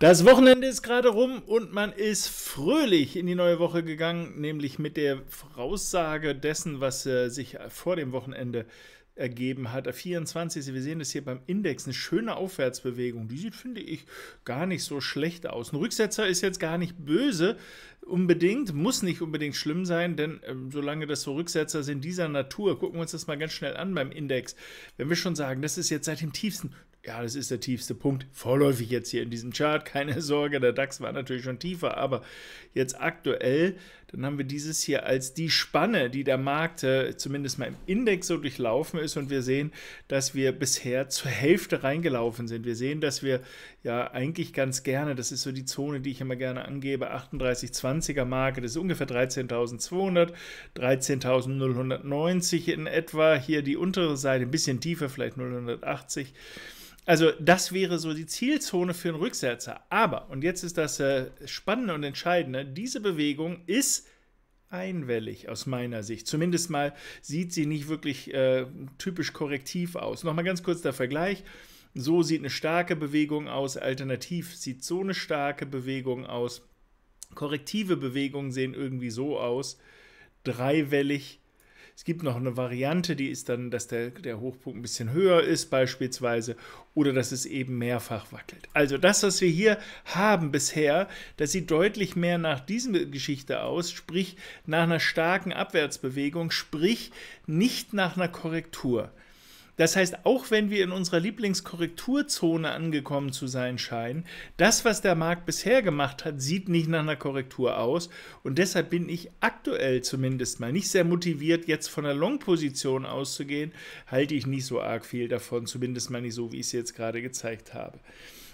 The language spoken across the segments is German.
Das Wochenende ist gerade rum und man ist fröhlich in die neue Woche gegangen, nämlich mit der Voraussage dessen, was äh, sich vor dem Wochenende ergeben hat. 24, wir sehen das hier beim Index, eine schöne Aufwärtsbewegung. Die sieht, finde ich, gar nicht so schlecht aus. Ein Rücksetzer ist jetzt gar nicht böse unbedingt, muss nicht unbedingt schlimm sein, denn äh, solange das so Rücksetzer sind dieser Natur, gucken wir uns das mal ganz schnell an beim Index. Wenn wir schon sagen, das ist jetzt seit dem tiefsten ja, das ist der tiefste Punkt, vorläufig jetzt hier in diesem Chart, keine Sorge, der DAX war natürlich schon tiefer, aber jetzt aktuell, dann haben wir dieses hier als die Spanne, die der Markt äh, zumindest mal im Index so durchlaufen ist und wir sehen, dass wir bisher zur Hälfte reingelaufen sind. Wir sehen, dass wir ja eigentlich ganz gerne, das ist so die Zone, die ich immer gerne angebe, 3820er Marke, das ist ungefähr 13.200, 13.090 in etwa, hier die untere Seite ein bisschen tiefer, vielleicht 080. Also das wäre so die Zielzone für einen Rücksetzer. Aber, und jetzt ist das äh, Spannende und Entscheidende, diese Bewegung ist einwellig aus meiner Sicht. Zumindest mal sieht sie nicht wirklich äh, typisch korrektiv aus. Nochmal ganz kurz der Vergleich. So sieht eine starke Bewegung aus, alternativ sieht so eine starke Bewegung aus. Korrektive Bewegungen sehen irgendwie so aus. Dreiwellig es gibt noch eine Variante, die ist dann, dass der, der Hochpunkt ein bisschen höher ist beispielsweise oder dass es eben mehrfach wackelt. Also das, was wir hier haben bisher, das sieht deutlich mehr nach dieser Geschichte aus, sprich nach einer starken Abwärtsbewegung, sprich nicht nach einer Korrektur. Das heißt, auch wenn wir in unserer Lieblingskorrekturzone angekommen zu sein scheinen, das, was der Markt bisher gemacht hat, sieht nicht nach einer Korrektur aus. Und deshalb bin ich aktuell zumindest mal nicht sehr motiviert, jetzt von der Long-Position auszugehen. Halte ich nicht so arg viel davon, zumindest mal nicht so, wie ich es jetzt gerade gezeigt habe.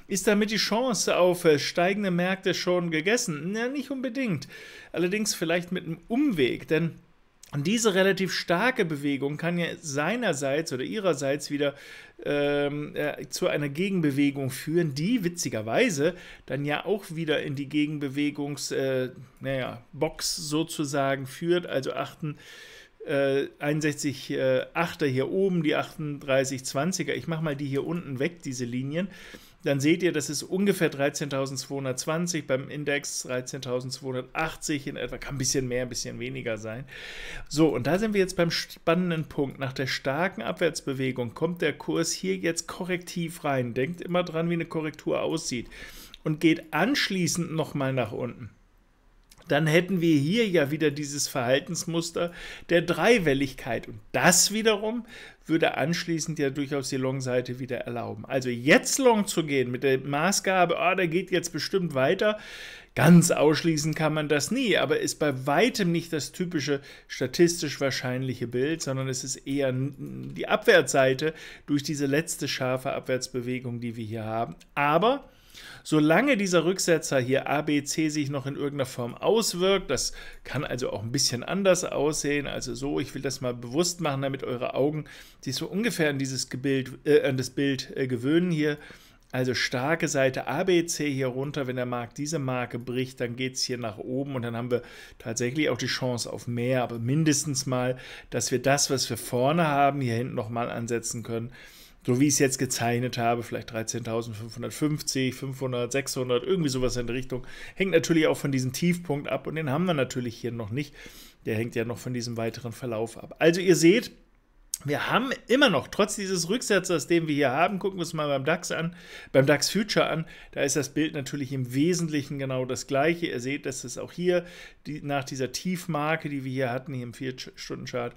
Ist damit die Chance auf äh, steigende Märkte schon gegessen? Ja, nicht unbedingt. Allerdings vielleicht mit einem Umweg, denn und diese relativ starke Bewegung kann ja seinerseits oder ihrerseits wieder ähm, äh, zu einer Gegenbewegung führen, die witzigerweise dann ja auch wieder in die Gegenbewegungs, äh, naja, Box sozusagen führt. Also achten, äh, 61 äh, er hier oben, die 3820 er Ich mache mal die hier unten weg, diese Linien dann seht ihr, das ist ungefähr 13.220, beim Index 13.280 in etwa, kann ein bisschen mehr, ein bisschen weniger sein. So, und da sind wir jetzt beim spannenden Punkt. Nach der starken Abwärtsbewegung kommt der Kurs hier jetzt korrektiv rein. Denkt immer dran, wie eine Korrektur aussieht und geht anschließend nochmal nach unten dann hätten wir hier ja wieder dieses Verhaltensmuster der Dreiwelligkeit. Und das wiederum würde anschließend ja durchaus die Long-Seite wieder erlauben. Also jetzt Long zu gehen mit der Maßgabe, oh, der geht jetzt bestimmt weiter, ganz ausschließen kann man das nie, aber ist bei weitem nicht das typische statistisch wahrscheinliche Bild, sondern es ist eher die Abwärtsseite durch diese letzte scharfe Abwärtsbewegung, die wir hier haben. Aber Solange dieser Rücksetzer hier ABC sich noch in irgendeiner Form auswirkt, das kann also auch ein bisschen anders aussehen, also so, ich will das mal bewusst machen, damit eure Augen sich so ungefähr an dieses Bild, äh, an das Bild äh, gewöhnen hier. Also starke Seite ABC hier runter, wenn der Markt diese Marke bricht, dann geht es hier nach oben und dann haben wir tatsächlich auch die Chance auf mehr, aber mindestens mal, dass wir das, was wir vorne haben, hier hinten nochmal ansetzen können so wie ich es jetzt gezeichnet habe, vielleicht 13.550, 500, 600, irgendwie sowas in der Richtung. Hängt natürlich auch von diesem Tiefpunkt ab und den haben wir natürlich hier noch nicht. Der hängt ja noch von diesem weiteren Verlauf ab. Also ihr seht, wir haben immer noch, trotz dieses Rücksetzers, den wir hier haben, gucken wir es mal beim DAX an, beim DAX Future an, da ist das Bild natürlich im Wesentlichen genau das gleiche. Ihr seht, dass es auch hier die, nach dieser Tiefmarke, die wir hier hatten, hier im 4-Stunden-Chart,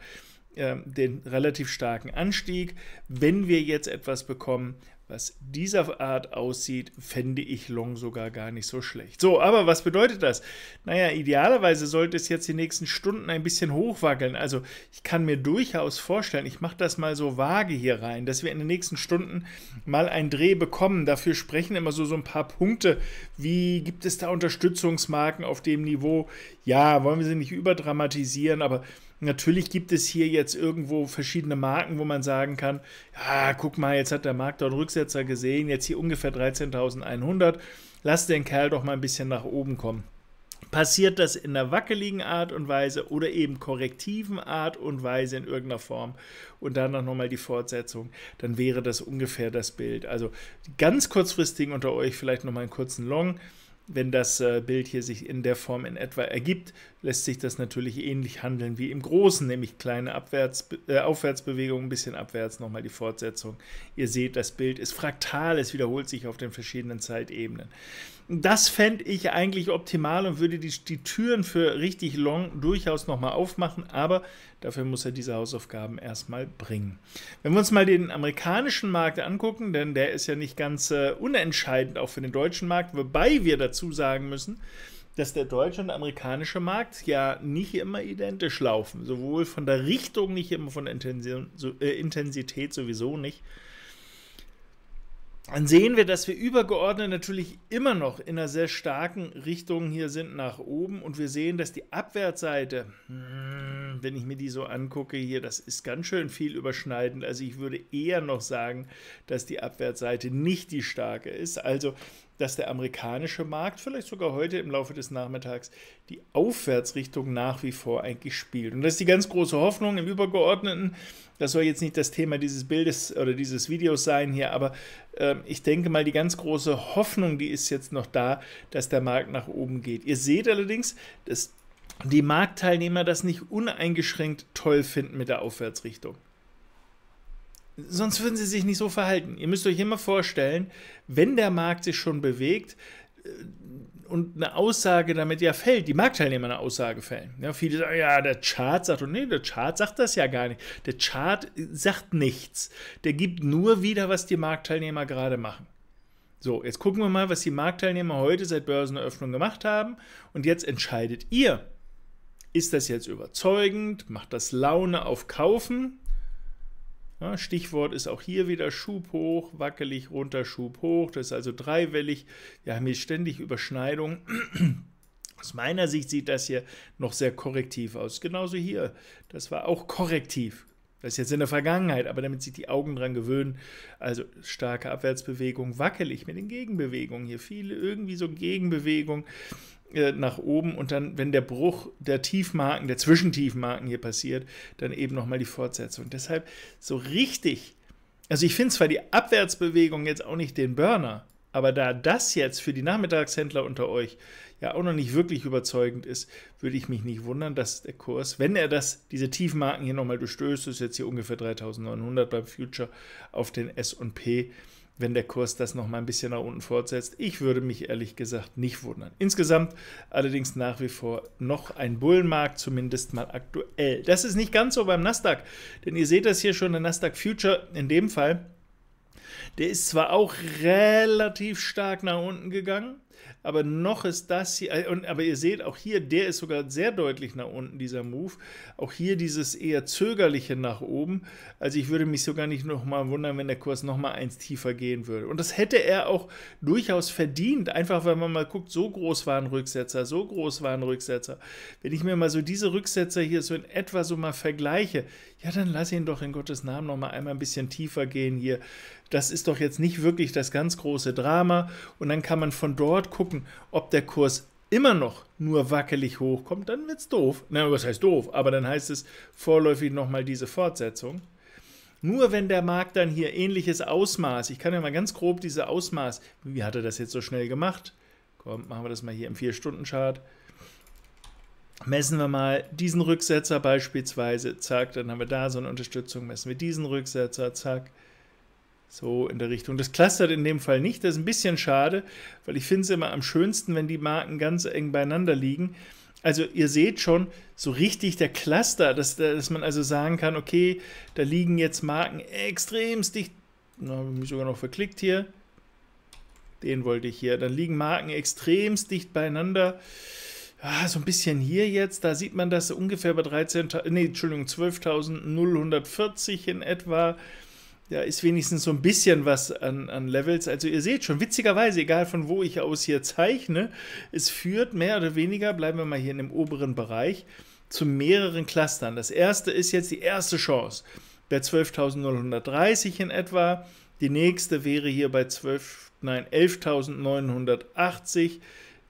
ähm, den relativ starken Anstieg. Wenn wir jetzt etwas bekommen, was dieser Art aussieht, fände ich Long sogar gar nicht so schlecht. So, aber was bedeutet das? Naja, idealerweise sollte es jetzt die nächsten Stunden ein bisschen hochwackeln. Also ich kann mir durchaus vorstellen, ich mache das mal so vage hier rein, dass wir in den nächsten Stunden mal einen Dreh bekommen. Dafür sprechen immer so, so ein paar Punkte. Wie gibt es da Unterstützungsmarken auf dem Niveau? Ja, wollen wir sie nicht überdramatisieren, aber Natürlich gibt es hier jetzt irgendwo verschiedene Marken, wo man sagen kann, ja, guck mal, jetzt hat der Markt dort Rücksetzer gesehen, jetzt hier ungefähr 13.100, lass den Kerl doch mal ein bisschen nach oben kommen. Passiert das in einer wackeligen Art und Weise oder eben korrektiven Art und Weise in irgendeiner Form und dann noch mal die Fortsetzung, dann wäre das ungefähr das Bild. Also ganz kurzfristig unter euch vielleicht noch mal einen kurzen Long wenn das äh, Bild hier sich in der Form in etwa ergibt, lässt sich das natürlich ähnlich handeln wie im Großen, nämlich kleine Abwärts, äh, Aufwärtsbewegungen, ein bisschen abwärts, nochmal die Fortsetzung. Ihr seht, das Bild ist fraktal, es wiederholt sich auf den verschiedenen Zeitebenen. Das fände ich eigentlich optimal und würde die, die Türen für richtig Long durchaus nochmal aufmachen, aber dafür muss er diese Hausaufgaben erstmal bringen. Wenn wir uns mal den amerikanischen Markt angucken, denn der ist ja nicht ganz äh, unentscheidend auch für den deutschen Markt, wobei wir dazu sagen müssen, dass der deutsche und amerikanische Markt ja nicht immer identisch laufen, sowohl von der Richtung nicht immer, von der äh, Intensität sowieso nicht dann sehen wir, dass wir übergeordnet natürlich immer noch in einer sehr starken Richtung hier sind nach oben und wir sehen, dass die Abwärtsseite, hm, wenn ich mir die so angucke hier, das ist ganz schön viel überschneidend. Also ich würde eher noch sagen, dass die Abwärtsseite nicht die starke ist. Also dass der amerikanische Markt vielleicht sogar heute im Laufe des Nachmittags die Aufwärtsrichtung nach wie vor eigentlich spielt. Und das ist die ganz große Hoffnung im Übergeordneten. Das soll jetzt nicht das Thema dieses Bildes oder dieses Videos sein hier, aber äh, ich denke mal, die ganz große Hoffnung, die ist jetzt noch da, dass der Markt nach oben geht. Ihr seht allerdings, dass die Marktteilnehmer das nicht uneingeschränkt toll finden mit der Aufwärtsrichtung sonst würden sie sich nicht so verhalten. Ihr müsst euch immer vorstellen, wenn der Markt sich schon bewegt äh, und eine Aussage damit ja fällt, die Marktteilnehmer eine Aussage fällen. Ja, viele sagen, ja, der Chart sagt, und nee, der Chart sagt das ja gar nicht. Der Chart sagt nichts. Der gibt nur wieder, was die Marktteilnehmer gerade machen. So, jetzt gucken wir mal, was die Marktteilnehmer heute seit Börseneröffnung gemacht haben. Und jetzt entscheidet ihr, ist das jetzt überzeugend? Macht das Laune auf Kaufen? Ja, Stichwort ist auch hier wieder Schub hoch, wackelig runter, Schub hoch. Das ist also dreiwellig. Wir haben hier ständig Überschneidungen. Aus meiner Sicht sieht das hier noch sehr korrektiv aus. Genauso hier. Das war auch korrektiv. Das ist jetzt in der Vergangenheit, aber damit sich die Augen dran gewöhnen. Also starke Abwärtsbewegung, wackelig mit den Gegenbewegungen. Hier viele irgendwie so Gegenbewegung äh, nach oben und dann, wenn der Bruch der Tiefmarken, der Zwischentiefmarken hier passiert, dann eben nochmal die Fortsetzung. Deshalb so richtig, also ich finde zwar die Abwärtsbewegung jetzt auch nicht den Burner, aber da das jetzt für die Nachmittagshändler unter euch ja auch noch nicht wirklich überzeugend ist, würde ich mich nicht wundern, dass der Kurs, wenn er das, diese Tiefmarken hier nochmal durchstößt, ist jetzt hier ungefähr 3900 beim Future auf den S&P, wenn der Kurs das nochmal ein bisschen nach unten fortsetzt. Ich würde mich ehrlich gesagt nicht wundern. Insgesamt allerdings nach wie vor noch ein Bullenmarkt, zumindest mal aktuell. Das ist nicht ganz so beim Nasdaq, denn ihr seht das hier schon, der Nasdaq Future in dem Fall der ist zwar auch relativ stark nach unten gegangen, aber noch ist das hier, äh, und, aber ihr seht auch hier, der ist sogar sehr deutlich nach unten, dieser Move. Auch hier dieses eher zögerliche nach oben. Also ich würde mich sogar nicht nochmal wundern, wenn der Kurs nochmal eins tiefer gehen würde. Und das hätte er auch durchaus verdient, einfach weil man mal guckt, so groß waren Rücksetzer, so groß waren Rücksetzer. Wenn ich mir mal so diese Rücksetzer hier so in etwa so mal vergleiche, ja, dann lass ihn doch in Gottes Namen nochmal einmal ein bisschen tiefer gehen hier das ist doch jetzt nicht wirklich das ganz große Drama. Und dann kann man von dort gucken, ob der Kurs immer noch nur wackelig hochkommt, dann wird es doof. Na, was heißt doof? Aber dann heißt es vorläufig nochmal diese Fortsetzung. Nur wenn der Markt dann hier ähnliches Ausmaß, ich kann ja mal ganz grob diese Ausmaß, wie hat er das jetzt so schnell gemacht? Komm, machen wir das mal hier im 4-Stunden-Chart. Messen wir mal diesen Rücksetzer beispielsweise, zack, dann haben wir da so eine Unterstützung, messen wir diesen Rücksetzer, zack. So in der Richtung. Das clustert in dem Fall nicht. Das ist ein bisschen schade, weil ich finde es immer am schönsten, wenn die Marken ganz eng beieinander liegen. Also ihr seht schon, so richtig der Cluster, dass, dass man also sagen kann, okay, da liegen jetzt Marken extremst dicht. Da habe ich mich sogar noch verklickt hier. Den wollte ich hier. Dann liegen Marken extremst dicht beieinander. Ja, so ein bisschen hier jetzt, da sieht man das ungefähr bei 13, nee, Entschuldigung, 12.140 in etwa da ist wenigstens so ein bisschen was an, an Levels. Also ihr seht schon, witzigerweise, egal von wo ich aus hier zeichne, es führt mehr oder weniger, bleiben wir mal hier in dem oberen Bereich, zu mehreren Clustern. Das erste ist jetzt die erste Chance bei 12.930 in etwa. Die nächste wäre hier bei 12, nein, 11.980.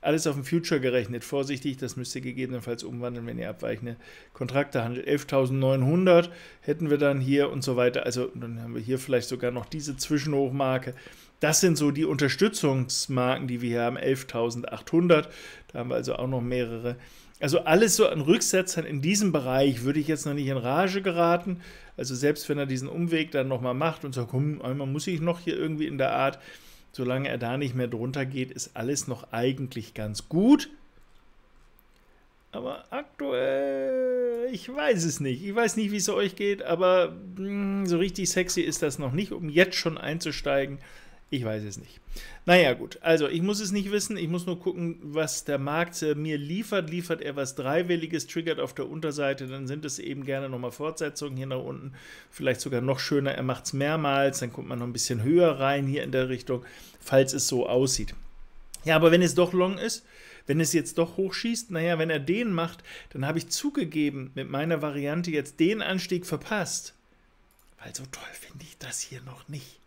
Alles auf den Future gerechnet. Vorsichtig, das müsst ihr gegebenenfalls umwandeln, wenn ihr abweichende Kontrakte handelt. 11.900 hätten wir dann hier und so weiter. Also dann haben wir hier vielleicht sogar noch diese Zwischenhochmarke. Das sind so die Unterstützungsmarken, die wir hier haben. 11.800. Da haben wir also auch noch mehrere. Also alles so an Rücksetzern in diesem Bereich würde ich jetzt noch nicht in Rage geraten. Also selbst wenn er diesen Umweg dann nochmal macht und sagt, komm, einmal muss ich noch hier irgendwie in der Art, solange er da nicht mehr drunter geht, ist alles noch eigentlich ganz gut. Aber aktuell, ich weiß es nicht. Ich weiß nicht, wie es euch geht, aber mh, hm, so richtig sexy ist das noch nicht, um jetzt schon einzusteigen. Ich weiß es nicht. Naja, gut. Also, ich muss es nicht wissen. Ich muss nur gucken, was der Markt äh, mir liefert. Liefert er was Dreiwilliges, triggert auf der Unterseite, dann sind es eben gerne nochmal Fortsetzungen hier nach unten. Vielleicht sogar noch schöner. Er macht es mehrmals. Dann kommt man noch ein bisschen höher rein hier in der Richtung, falls es so aussieht. Ja, aber wenn es doch long ist, wenn es jetzt doch hochschießt, naja, wenn er den macht, dann habe ich zugegeben mit meiner Variante jetzt den Anstieg verpasst. Weil so toll finde ich das hier noch nicht.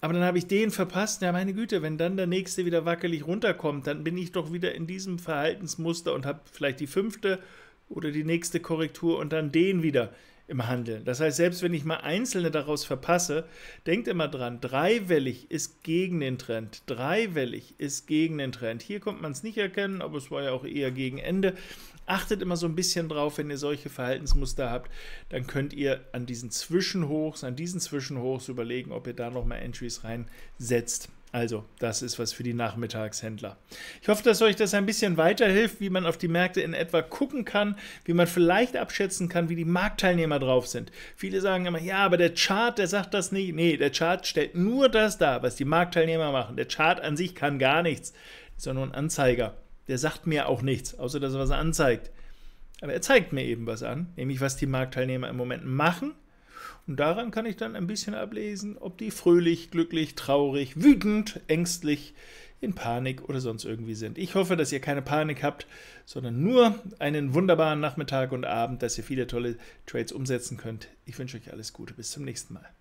Aber dann habe ich den verpasst. Ja, meine Güte, wenn dann der nächste wieder wackelig runterkommt, dann bin ich doch wieder in diesem Verhaltensmuster und habe vielleicht die fünfte oder die nächste Korrektur und dann den wieder im Handeln. Das heißt, selbst wenn ich mal einzelne daraus verpasse, denkt immer dran, dreiwellig ist gegen den Trend. Dreiwellig ist gegen den Trend. Hier kommt man es nicht erkennen, aber es war ja auch eher gegen Ende. Achtet immer so ein bisschen drauf, wenn ihr solche Verhaltensmuster habt, dann könnt ihr an diesen Zwischenhochs, an diesen Zwischenhochs überlegen, ob ihr da nochmal Entries reinsetzt. Also, das ist was für die Nachmittagshändler. Ich hoffe, dass euch das ein bisschen weiterhilft, wie man auf die Märkte in etwa gucken kann, wie man vielleicht abschätzen kann, wie die Marktteilnehmer drauf sind. Viele sagen immer, ja, aber der Chart, der sagt das nicht. Nee, der Chart stellt nur das dar, was die Marktteilnehmer machen. Der Chart an sich kann gar nichts, ist ja nur ein Anzeiger. Der sagt mir auch nichts, außer dass er was anzeigt. Aber er zeigt mir eben was an, nämlich was die Marktteilnehmer im Moment machen. Und daran kann ich dann ein bisschen ablesen, ob die fröhlich, glücklich, traurig, wütend, ängstlich, in Panik oder sonst irgendwie sind. Ich hoffe, dass ihr keine Panik habt, sondern nur einen wunderbaren Nachmittag und Abend, dass ihr viele tolle Trades umsetzen könnt. Ich wünsche euch alles Gute. Bis zum nächsten Mal.